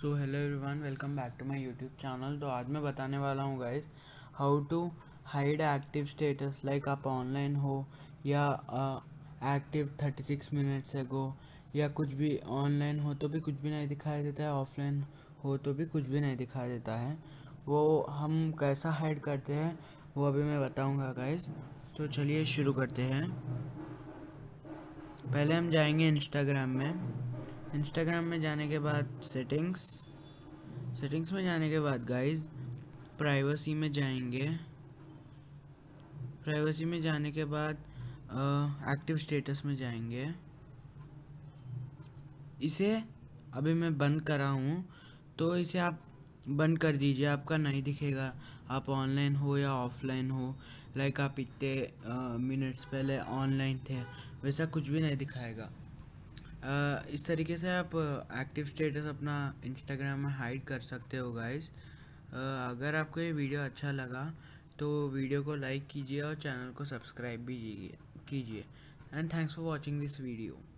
so hello everyone welcome back to my YouTube channel तो आज मैं बताने वाला हूँ guys how to hide active status like आप ऑनलाइन हो या active thirty six minutes ago या कुछ भी ऑनलाइन हो तो भी कुछ भी नहीं दिखाई देता है ऑफलाइन हो तो भी कुछ भी नहीं दिखाई देता है वो हम कैसा हाइड करते हैं वो अभी मैं बताऊँगा गाइज तो चलिए शुरू करते हैं पहले हम जाएंगे इंस्टाग्राम में इंस्टाग्राम में जाने के बाद सेटिंग्स सेटिंग्स में जाने के बाद गाइस प्राइवेसी में जाएंगे प्राइवेसी में जाने के बाद एक्टिव स्टेटस में जाएंगे इसे अभी मैं बंद करा हूँ तो इसे आप बंद कर दीजिए आपका नहीं दिखेगा आप ऑनलाइन हो या ऑफलाइन हो लाइक आप इतने मिनट्स पहले ऑनलाइन थे वैसा कुछ भी नहीं दिखाएगा इस तरीके से आप एक्टिव स्टेटस अपना इंस्टाग्राम में हाइड कर सकते हो गाइस अगर आपको ये वीडियो अच्छा लगा तो वीडियो को लाइक कीजिए और चैनल को सब्सक्राइब भी कीजिए and thanks for watching this video